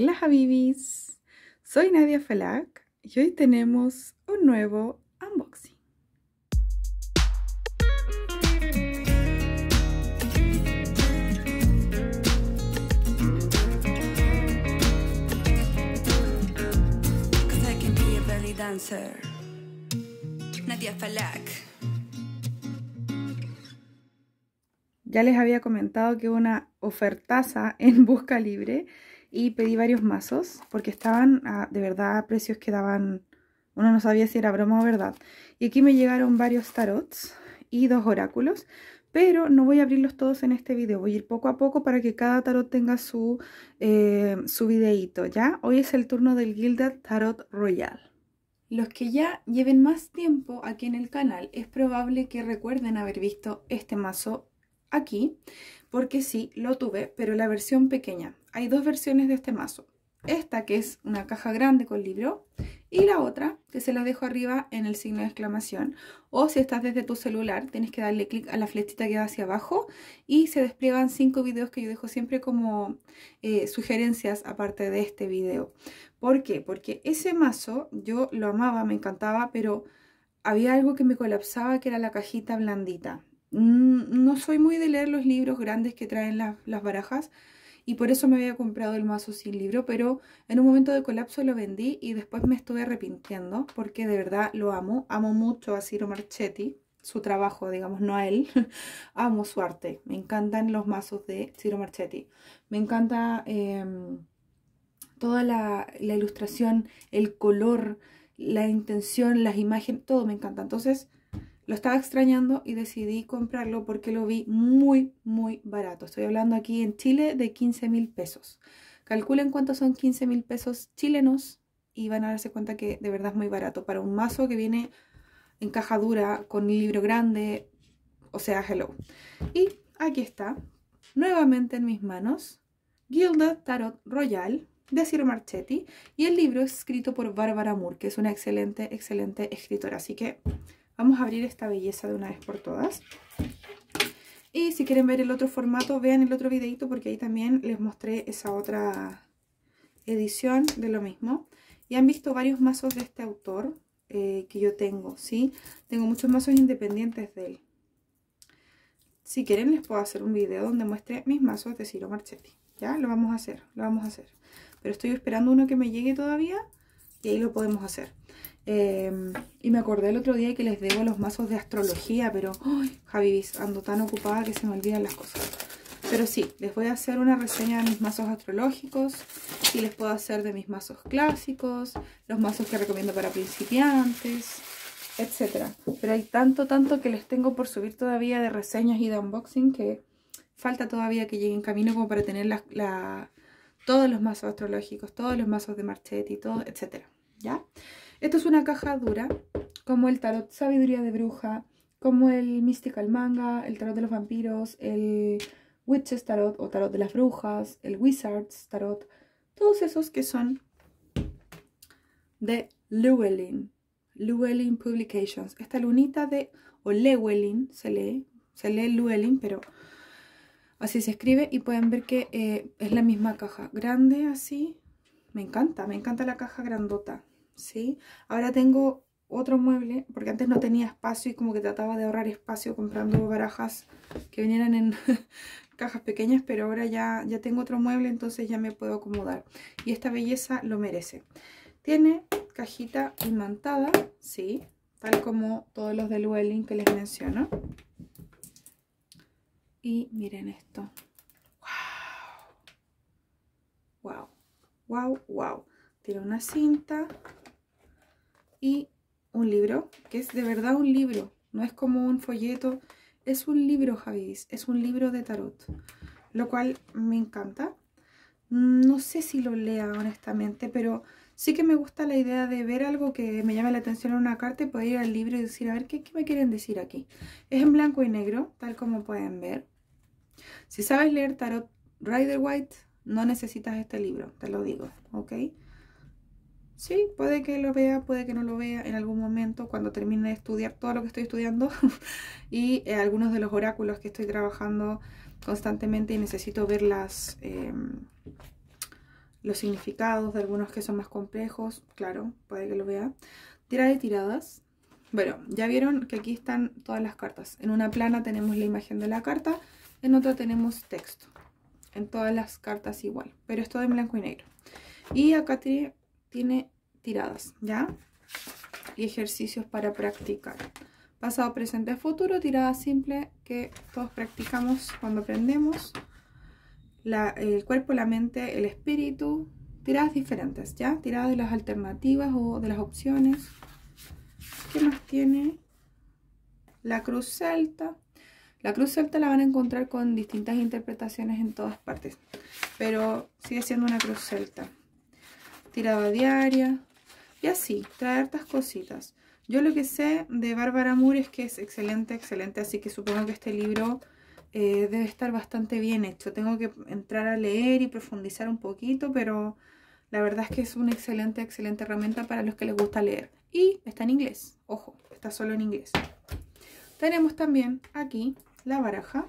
Hola Habibis, soy Nadia Falak y hoy tenemos un nuevo unboxing. Nadia Falak. Ya les había comentado que una ofertaza en Busca Libre y pedí varios mazos porque estaban de verdad a precios que daban, uno no sabía si era broma o verdad. Y aquí me llegaron varios tarots y dos oráculos, pero no voy a abrirlos todos en este video, voy a ir poco a poco para que cada tarot tenga su, eh, su videíto, ¿ya? Hoy es el turno del Gilded Tarot Royal. Los que ya lleven más tiempo aquí en el canal, es probable que recuerden haber visto este mazo aquí, porque sí, lo tuve, pero la versión pequeña hay dos versiones de este mazo. Esta que es una caja grande con libro y la otra que se la dejo arriba en el signo de exclamación. O si estás desde tu celular, tienes que darle clic a la flechita que va hacia abajo y se despliegan cinco videos que yo dejo siempre como eh, sugerencias aparte de este video. ¿Por qué? Porque ese mazo yo lo amaba, me encantaba, pero había algo que me colapsaba que era la cajita blandita. Mm, no soy muy de leer los libros grandes que traen las barajas, y por eso me había comprado el mazo sin libro, pero en un momento de colapso lo vendí y después me estuve arrepintiendo porque de verdad lo amo, amo mucho a Ciro Marchetti, su trabajo, digamos, no a él, amo su arte, me encantan los mazos de Ciro Marchetti, me encanta em, toda la, la ilustración, el color, la intención, las imágenes, todo me encanta, entonces lo estaba extrañando y decidí comprarlo porque lo vi muy, muy barato. Estoy hablando aquí en Chile de 15 mil pesos. Calculen cuántos son 15 mil pesos chilenos y van a darse cuenta que de verdad es muy barato. Para un mazo que viene en caja dura, con un libro grande, o sea, hello. Y aquí está, nuevamente en mis manos, Gilda Tarot Royal de Ciro Marchetti y el libro es escrito por Bárbara Moore, que es una excelente, excelente escritora. Así que Vamos a abrir esta belleza de una vez por todas. Y si quieren ver el otro formato, vean el otro videito porque ahí también les mostré esa otra edición de lo mismo. Y han visto varios mazos de este autor eh, que yo tengo, ¿sí? Tengo muchos mazos independientes de él. Si quieren les puedo hacer un video donde muestre mis mazos de Ciro Marchetti. Ya, lo vamos a hacer, lo vamos a hacer. Pero estoy esperando uno que me llegue todavía y ahí lo podemos hacer. Em, y me acordé el otro día que les debo los mazos de astrología, pero ¡Ay! Javi, ando tan ocupada que se me olvidan las cosas. Pero sí, les voy a hacer una reseña de mis mazos astrológicos y les puedo hacer de mis mazos clásicos, los mazos que recomiendo para principiantes, etc. Pero hay tanto, tanto que les tengo por subir todavía de reseñas y de unboxing que falta todavía que lleguen camino como para tener todos los mazos astrológicos, todos los mazos de Marchetti, todo, etc. ¿Ya? Esto es una caja dura, como el tarot Sabiduría de Bruja, como el Mystical Manga, el tarot de los vampiros, el Witches Tarot o Tarot de las Brujas, el Wizards Tarot, todos esos que son de Llewellyn, Llewellyn Publications. Esta lunita de, o Llewellyn, se lee, se lee Llewellyn, pero así se escribe y pueden ver que eh, es la misma caja, grande así. Me encanta, me encanta la caja grandota. ¿sí? Ahora tengo otro mueble, porque antes no tenía espacio y como que trataba de ahorrar espacio comprando barajas que vinieran en cajas pequeñas, pero ahora ya, ya tengo otro mueble, entonces ya me puedo acomodar. Y esta belleza lo merece. Tiene cajita imantada, sí, tal como todos los del Welling que les menciono. Y miren esto. ¡Wow! ¡Wow! ¡Wow! ¡Wow! Tiene una cinta, y un libro, que es de verdad un libro, no es como un folleto, es un libro, Javis, es un libro de tarot, lo cual me encanta. No sé si lo lea honestamente, pero sí que me gusta la idea de ver algo que me llame la atención en una carta y poder ir al libro y decir, a ver, ¿qué, ¿qué me quieren decir aquí? Es en blanco y negro, tal como pueden ver. Si sabes leer tarot Rider White, no necesitas este libro, te lo digo, ¿ok? Sí, puede que lo vea, puede que no lo vea en algún momento cuando termine de estudiar todo lo que estoy estudiando y eh, algunos de los oráculos que estoy trabajando constantemente y necesito ver em, los significados de algunos que son más complejos. Claro, puede que lo vea. Tira de tiradas. Bueno, ya vieron que aquí están todas las cartas. En una plana tenemos la imagen de la carta, en otra tenemos texto. En todas las cartas igual, pero es todo en blanco y negro. Y acá tiene tiene tiradas, ¿ya? Y ejercicios para practicar. Pasado, presente, futuro, tirada simple que todos practicamos cuando aprendemos. el cuerpo, la mente, el espíritu. Tiradas diferentes, ¿ya? Tiradas de las alternativas o de las opciones. ¿Qué más tiene? La cruz celta. La cruz celta la van a encontrar con distintas interpretaciones en todas partes, pero sigue siendo una cruz celta tirada diaria y así, traer estas cositas. Yo lo que sé de Bárbara Moore es que es excelente, excelente, así que supongo que este libro eh, debe estar bastante bien hecho. Tengo que entrar a leer y profundizar un poquito, pero la verdad es que es una excelente, excelente herramienta para los que les gusta leer. Y está en inglés, ojo, está solo en inglés. Tenemos también aquí la baraja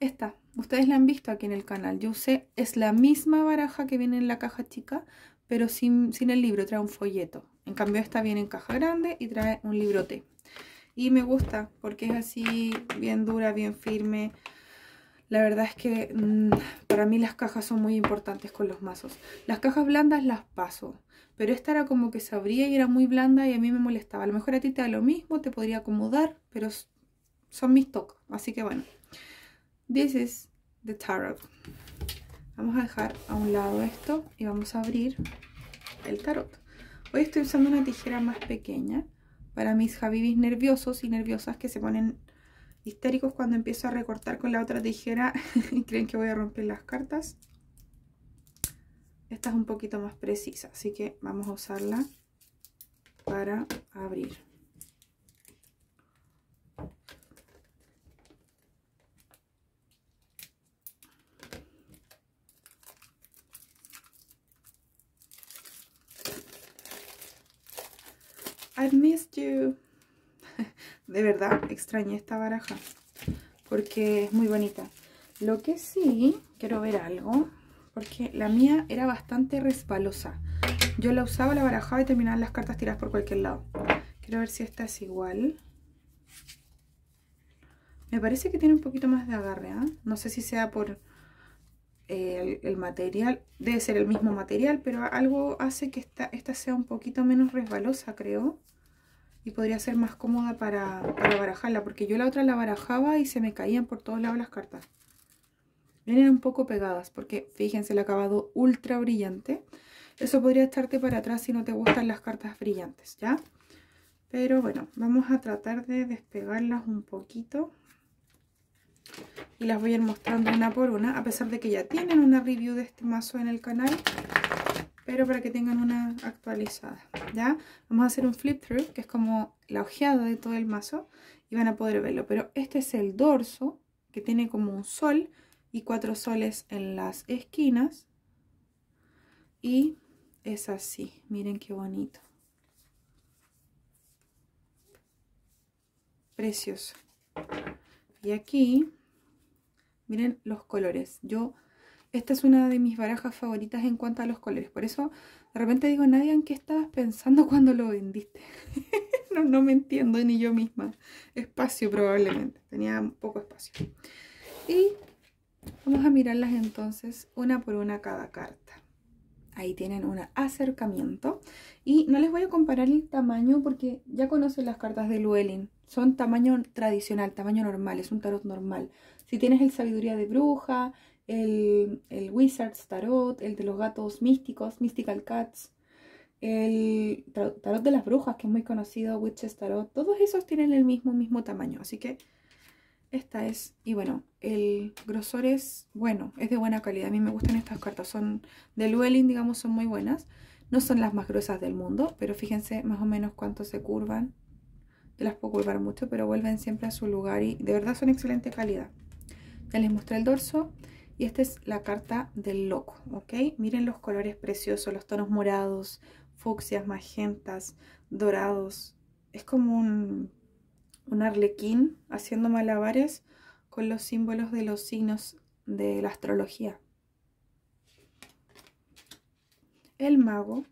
Esta, ustedes la han visto aquí en el canal. Yo usé, es la misma baraja que viene en la caja chica, pero sin, el libro, trae un folleto. En cambio esta viene en caja grande y trae un librote. Y me gusta porque es así, bien dura, bien firme. La verdad es que mm, para mí las cajas son muy importantes con los mazos. Las cajas blandas las paso, pero esta era como que se abría y era muy blanda y a mí me molestaba. A lo mejor a ti te da lo mismo, te podría acomodar, pero son mis toques. Así que bueno, This is the tarot. Vamos a dejar a un lado esto y vamos a abrir el tarot. Hoy estoy usando una tijera más pequeña para mis habibis nerviosos y nerviosas que se ponen histéricos cuando empiezo a recortar con la otra tijera y creen que voy a romper las cartas. Esta es un poquito más precisa, así que vamos a usarla para abrir. I've missed you. De verdad, extrañé esta baraja. Porque es muy bonita. Lo que sí, quiero ver algo. Porque la mía era bastante resbalosa. Yo la usaba, la barajaba y terminaban las cartas tiradas por cualquier lado. Quiero ver si esta es igual. Me parece que tiene un poquito más de agarre, ¿eh? No sé si sea por el, material, debe ser el mismo material, pero algo hace que esta, sea un poquito menos resbalosa, creo. Y podría ser más cómoda para, para barajarla, porque yo la otra la barajaba y se me caían por todos lados las cartas. Vienen un poco pegadas, porque fíjense el acabado ultra brillante. Eso podría estarte para atrás si no te gustan las cartas brillantes, ¿ya? Pero bueno, vamos a tratar de despegarlas un poquito y las voy a ir mostrando una por una, a pesar de que ya tienen una review de este mazo en el canal, pero para que tengan una actualizada, ¿ya? Vamos a hacer un flip through, que es como la ojeada de todo el mazo, y van a poder verlo, pero este es el dorso, que tiene como un sol y cuatro soles en las esquinas, y es así, miren qué bonito. Precioso. Y aquí Miren los colores. Yo, esta es una de mis barajas favoritas en cuanto a los colores. Por eso, de repente digo, ¿nadie ¿en qué estabas pensando cuando lo vendiste? no, me entiendo ni yo misma. Espacio probablemente. Tenía poco espacio. Y vamos a mirarlas entonces una por una cada carta. Ahí tienen un acercamiento. Y no les voy a comparar el tamaño porque ya conocen las cartas de Llewellyn. Son tamaño tradicional, tamaño normal, es un tarot normal. Si tienes el sabiduría de bruja, el, el Wizard's Tarot, el de los gatos místicos, Mystical Cats, el Tarot de las Brujas, que es muy conocido, Witches Tarot, todos esos tienen el mismo, mismo tamaño. Así que esta es, y bueno, el grosor es bueno, es de buena calidad. A mí me gustan estas cartas, son de Llewellyn, digamos, son muy buenas. No son las más gruesas del mundo, pero fíjense más o menos cuánto se curvan. las puedo curvar mucho, pero vuelven siempre a su lugar y de verdad son excelente calidad les mostré el dorso. Y esta es la carta del loco, ¿ok? Miren los colores preciosos, los tonos morados, fucsias, magentas, dorados. Es como un, un arlequín haciendo malabares con los símbolos de los signos de la astrología. El mago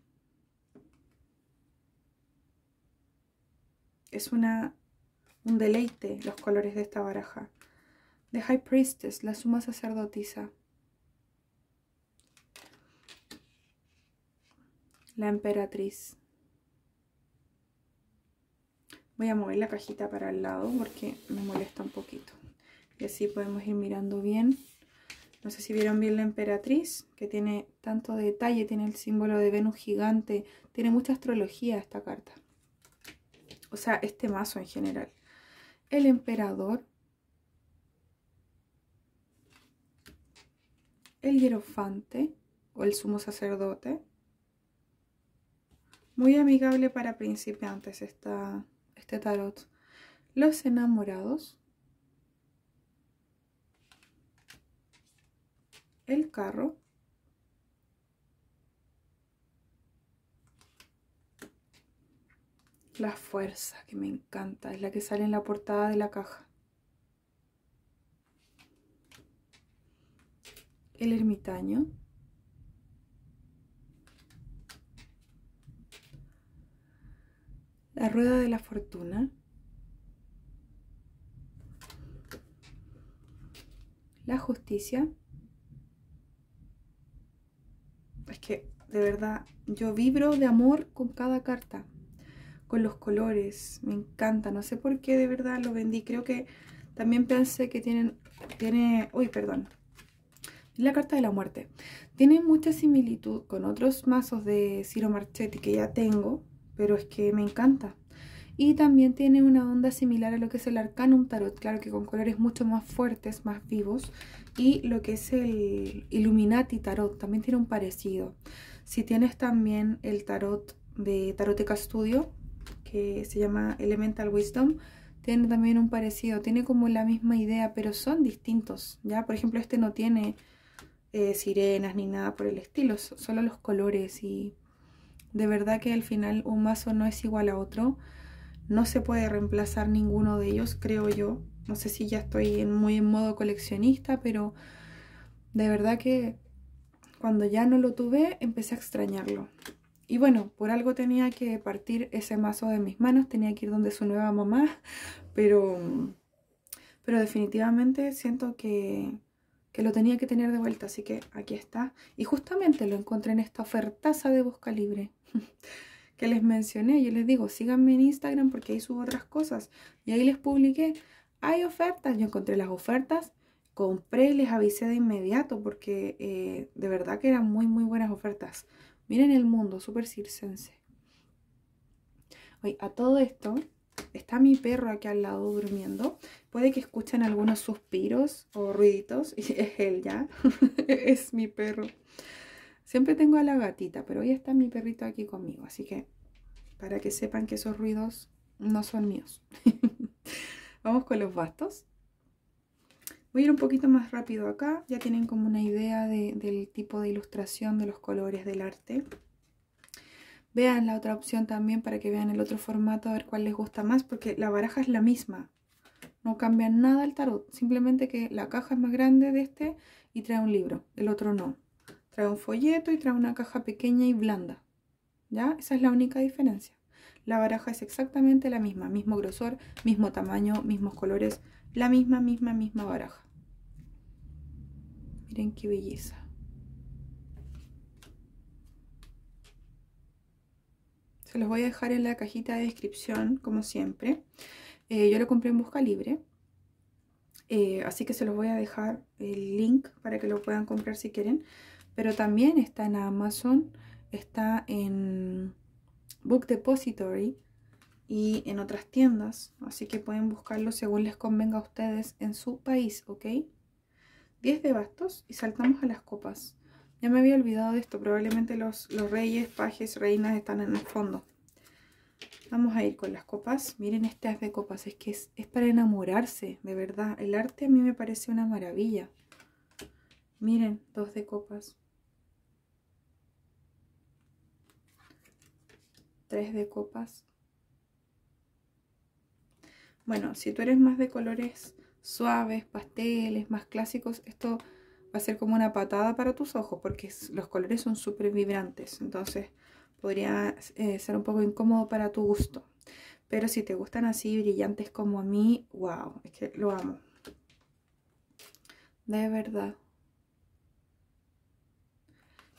es una, un deleite los colores de esta baraja. The High Priestess, la suma sacerdotisa. La emperatriz. Voy a mover la cajita para el lado porque me molesta un poquito. Y así podemos ir mirando bien. No sé si vieron bien la emperatriz, que tiene tanto detalle, tiene el símbolo de Venus gigante. Tiene mucha astrología esta carta. O sea, este mazo en general. El emperador, el hierofante o el sumo sacerdote. Muy amigable para principiantes esta, este tarot. Los enamorados. El carro. La fuerza, que me encanta, es la que sale en la portada de la caja. el ermitaño, la rueda de la fortuna, la justicia. Es que de verdad yo vibro de amor con cada carta, con los colores, me encanta, no sé por qué de verdad lo vendí, creo que también pensé que tienen, tiene, uy, perdón, la carta de la muerte. Tiene mucha similitud con otros mazos de Ciro Marchetti que ya tengo, pero es que me encanta. Y también tiene una onda similar a lo que es el Arcanum Tarot, claro que con colores mucho más fuertes, más vivos. Y lo que es el Illuminati Tarot, también tiene un parecido. Si tienes también el tarot de Taroteca Studio, que se llama Elemental Wisdom, tiene también un parecido, tiene como la misma idea, pero son distintos, ¿ya? Por ejemplo, este no tiene eh, sirenas ni nada por el estilo, solo los colores y de verdad que al final un mazo no es igual a otro, no se puede reemplazar ninguno de ellos, creo yo. No sé si ya estoy en muy en modo coleccionista, pero de verdad que cuando ya no lo tuve empecé a extrañarlo. Y bueno, por algo tenía que partir ese mazo de mis manos, tenía que ir donde su nueva mamá, pero, pero definitivamente siento que que lo tenía que tener de vuelta, así que aquí está. Y justamente lo encontré en esta ofertaza de voz Libre que les mencioné. Yo les digo, síganme en Instagram porque ahí subo otras cosas. Y ahí les publiqué, hay ofertas, yo encontré las ofertas, compré, les avisé de inmediato porque eh, de verdad que eran muy, muy buenas ofertas. Miren el mundo, súper circense. hoy a todo esto, está mi perro aquí al lado durmiendo. Puede que escuchen algunos suspiros o ruiditos. Y es él ya. es mi perro. Siempre tengo a la gatita, pero hoy está mi perrito aquí conmigo. Así que para que sepan que esos ruidos no son míos. Vamos con los bastos. Voy a ir un poquito más rápido acá. Ya tienen como una idea del tipo de ilustración de los colores del arte. Vean la otra opción también para que vean el otro formato, a ver cuál les gusta más, porque la baraja es la misma. No cambia nada el tarot, simplemente que la caja es más grande de este y trae un libro, el otro no. Trae un folleto y trae una caja pequeña y blanda. ¿Ya? Esa es la única diferencia. La baraja es exactamente la misma, mismo grosor, mismo tamaño, mismos colores, la misma, misma, misma baraja. Miren qué belleza. los voy a dejar en la cajita de descripción, como siempre. Eh, yo lo compré en Busca Libre. Eh, así que se los voy a dejar el link para que lo puedan comprar si quieren. Pero también está en Amazon, está en Book Depository y en otras tiendas. Así que pueden buscarlo según les convenga a ustedes en su país, ¿ok? 10 de bastos y saltamos a las copas. Ya me había olvidado de esto. Probablemente los, reyes, pajes, reinas están en el fondo. Vamos a ir con las copas. Miren este de copas. Es que es, es para enamorarse, de verdad. El arte a mí me parece una maravilla. Miren, dos de copas. Tres de copas. Bueno, si tú eres más de colores suaves, pasteles, más clásicos, esto va ser como una patada para tus ojos porque los colores son súper vibrantes. Entonces podría eh, ser un poco incómodo para tu gusto. Pero si te gustan así brillantes como a mí, wow, es que lo amo. De verdad.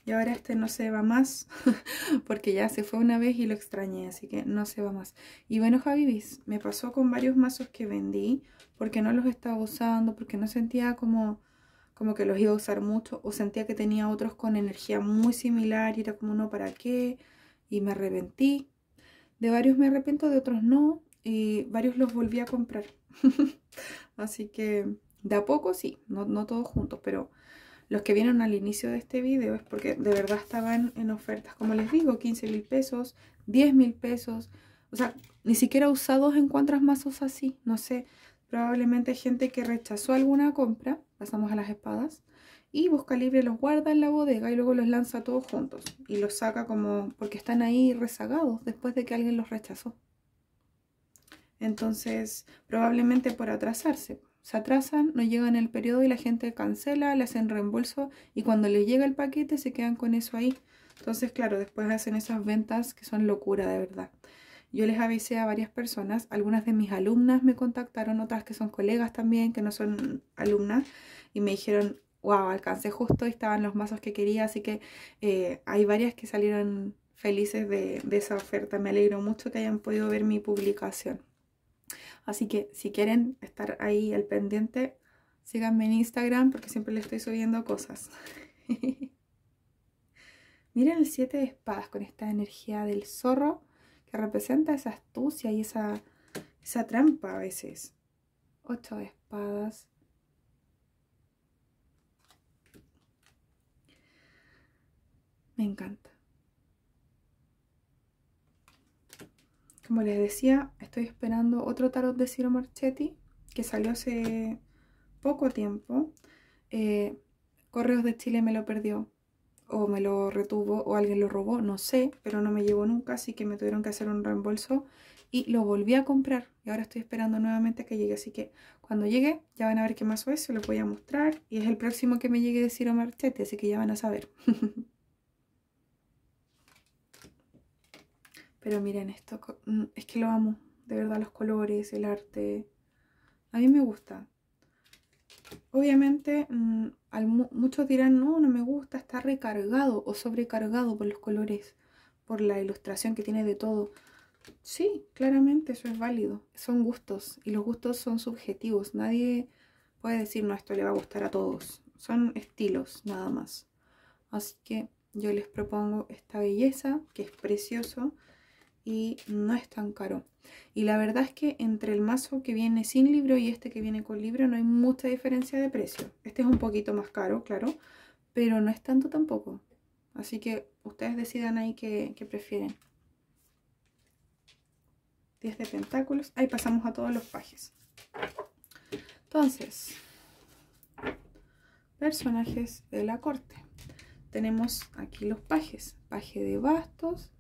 Y ahora este no se va más, porque ya se fue una vez y lo extrañé, así que no se va más. Y bueno, Javibis, me pasó con varios mazos que vendí, porque no los estaba usando, porque no sentía como como que los iba a usar mucho o sentía que tenía otros con energía muy similar y era como no para qué y me arrepentí. De varios me arrepiento, de otros no y varios los volví a comprar. Así que de a poco sí, no, todos juntos, pero los que vieron al inicio de este video es porque de verdad estaban en ofertas, como les digo, 15 mil pesos, 10 mil pesos. O sea, ni siquiera usados en encuentras mazos así. No sé, probablemente gente que rechazó alguna compra pasamos a las espadas y Busca Libre los guarda en la bodega y luego los lanza todos juntos y los saca como porque están ahí rezagados después de que alguien los rechazó. Entonces, probablemente por atrasarse. Se atrasan, no llegan el periodo y la gente cancela, le hacen reembolso y cuando les llega el paquete se quedan con eso ahí. Entonces, claro, después hacen esas ventas que son locura de verdad. Yo les avisé a varias personas, algunas de mis alumnas me contactaron, otras que son colegas también, que no son alumnas, y me dijeron, wow, alcancé justo y estaban los mazos que quería, así que eh, hay varias que salieron felices de, esa oferta. Me alegro mucho que hayan podido ver mi publicación. Así que si quieren estar ahí al pendiente, síganme en Instagram porque siempre les estoy subiendo cosas. Miren el siete de espadas con esta energía del zorro que representa esa astucia y esa, trampa a veces. Ocho de espadas. Me encanta. Como les decía, estoy esperando otro tarot de Ciro Marchetti que salió hace poco tiempo. Eh, Correos de Chile me lo perdió o me lo retuvo o alguien lo robó, no sé, pero no me llegó nunca, así que me tuvieron que hacer un reembolso y lo volví a comprar. Y ahora estoy esperando nuevamente a que llegue, así que cuando llegue ya van a ver qué más es, se lo voy a mostrar. Y es el próximo que me llegue de Ciro Marchetti, así que ya van a saber. pero miren esto, mm, es que lo amo, de verdad los colores, el arte, a mí me gusta. Obviamente, mm, muchos dirán, no, no me gusta, está recargado o sobrecargado por los colores, por la ilustración que tiene de todo. Sí, claramente eso es válido, son gustos y los gustos son subjetivos, nadie puede decir, no, esto le va a gustar a todos, son estilos nada más. Así que yo les propongo esta belleza, que es precioso y no es tan caro. Y la verdad es que entre el mazo que viene sin libro y este que viene con libro no hay mucha diferencia de precio. Este es un poquito más caro, claro, pero no es tanto tampoco. Así que ustedes decidan ahí qué, prefieren. 10 de pentáculos. Ahí pasamos a todos los pajes. Entonces, personajes de la corte. Tenemos aquí los pajes. Paje de bastos,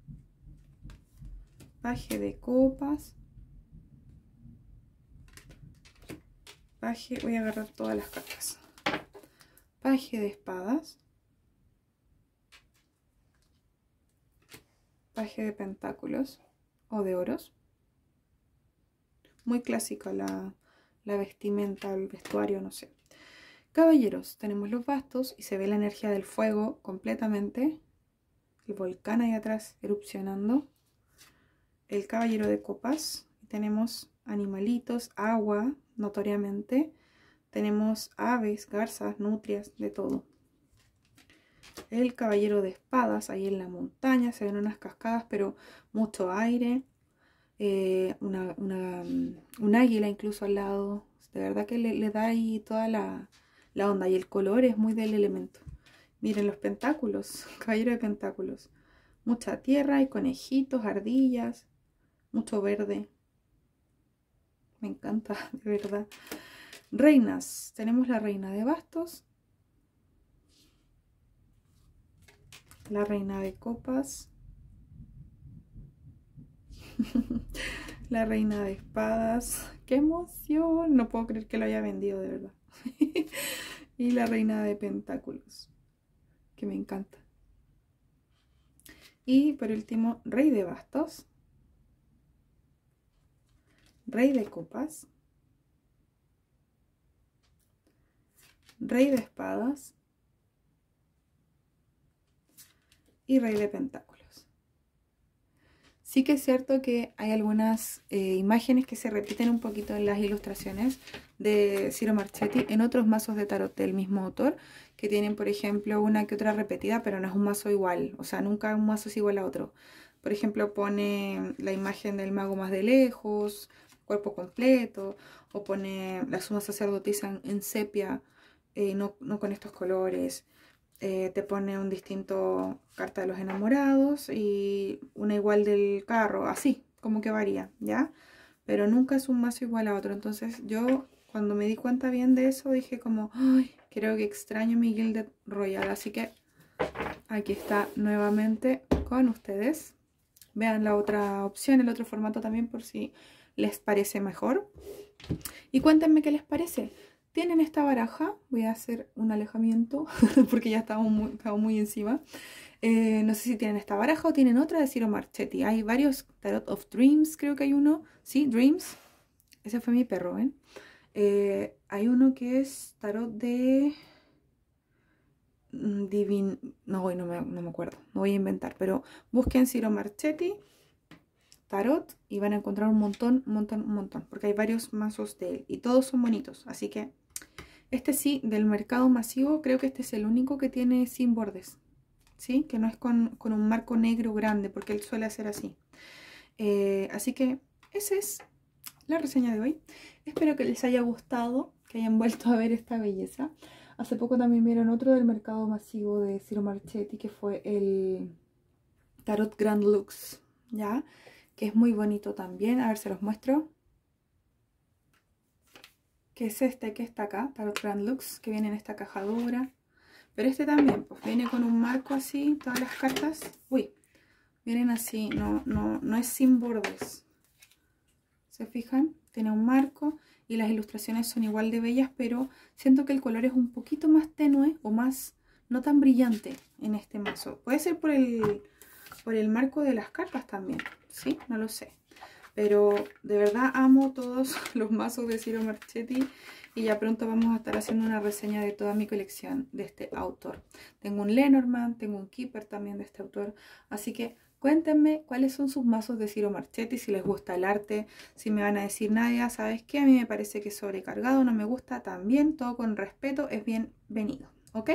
Paje de copas paje voy a agarrar todas las cartas paje de espadas paje de pentáculos o de oros muy clásica la, la vestimenta, el vestuario, no sé. Caballeros, tenemos los bastos y se ve la energía del fuego completamente. El volcán ahí atrás erupcionando el caballero de copas. Tenemos animalitos, agua, notoriamente. Tenemos aves, garzas, nutrias, de todo. El caballero de espadas, ahí en la montaña, se ven unas cascadas, pero mucho aire. Eh, una, mm, un águila incluso al lado. De verdad que le, da ahí toda la, onda y el color es muy del elemento. Miren los pentáculos, caballero de pentáculos. Mucha tierra y conejitos, ardillas, mucho verde. Me encanta, de verdad. Reinas, tenemos la reina de bastos, la reina de copas, la reina de espadas. ¡Qué emoción! No puedo creer que lo haya vendido, de verdad. y la reina de pentáculos, que me encanta. Y por último, rey de bastos. Rey de copas. Rey de espadas. Y rey de pentáculos. Sí que es cierto que hay algunas eh, imágenes que se repiten un poquito en las ilustraciones de Ciro Marchetti en otros mazos de tarot del mismo autor, que tienen, por ejemplo, una que otra repetida, pero no es un mazo igual, o sea, nunca un mazo es igual a otro. Por ejemplo, pone la imagen del mago más de lejos, cuerpo completo, o pone la suma sacerdotizan en, sepia, eh, no, no, con estos colores. Eh, te pone un distinto carta de los enamorados y una igual del carro, así, como que varía, ¿ya? Pero nunca es un mazo igual a otro. Entonces yo cuando me di cuenta bien de eso dije como, ay, creo que extraño mi Gilded Royal. Así que aquí está nuevamente con ustedes. Vean la otra opción, el otro formato también por si les parece mejor. Y cuéntenme qué les parece. Tienen esta baraja, voy a hacer un alejamiento porque ya estamos muy, muy encima. Eh, no sé si tienen esta baraja o tienen otra de Ciro Marchetti. Hay varios Tarot of Dreams, creo que hay uno. Sí, Dreams. Ese fue mi perro, ¿eh? eh hay uno que es Tarot de... Mm, Divin... No, no me, no me acuerdo, no voy a inventar, pero busquen Ciro Marchetti tarot y van a encontrar un montón, montón, un montón, porque hay varios mazos de él y todos son bonitos, así que este sí, del mercado masivo, creo que este es el único que tiene sin bordes, ¿sí? Que no es con, un marco negro grande, porque él suele hacer así. Eh, así que esa es la reseña de hoy. Espero que les haya gustado, que hayan vuelto a ver esta belleza. Hace poco también vieron otro del mercado masivo de Ciro Marchetti, que fue el Tarot Grand Lux, ¿ya? que es muy bonito también. A ver, se los muestro. Que es este que está acá, Tarot Grand Lux, que viene en esta caja dura. Pero este también, pues viene con un marco así, todas las cartas. Uy, vienen así, no, no, no es sin bordes. ¿Se fijan? Tiene un marco y las ilustraciones son igual de bellas, pero siento que el color es un poquito más tenue o más, no tan brillante en este mazo. Puede ser por el, por el marco de las cartas también, ¿sí? No lo sé. Pero de verdad amo todos los mazos de Ciro Marchetti y ya pronto vamos a estar haciendo una reseña de toda mi colección de este autor. Tengo un Lenormand, tengo un Keeper también de este autor, así que cuéntenme cuáles son sus mazos de Ciro Marchetti, si les gusta el arte, si me van a decir, Nadia, ¿sabes qué? A mí me parece que sobrecargado, no me gusta, también todo con respeto es bienvenido, ¿ok?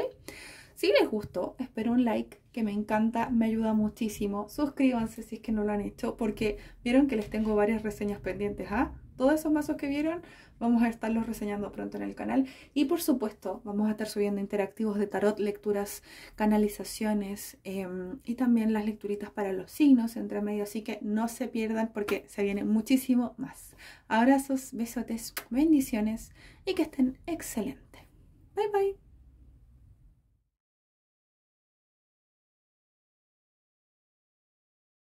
Si les gustó, espero un like, que me encanta, me ayuda muchísimo. Suscríbanse si es que no lo han hecho, porque vieron que les tengo varias reseñas pendientes, ¿ah? Todos esos mazos que vieron, vamos a estarlos reseñando pronto en el canal. Y por supuesto, vamos a estar subiendo interactivos de tarot, lecturas, canalizaciones em, y también las lecturitas para los signos entre medio. Así que no se pierdan porque se viene muchísimo más. Abrazos, besotes, bendiciones y que estén excelentes Bye bye.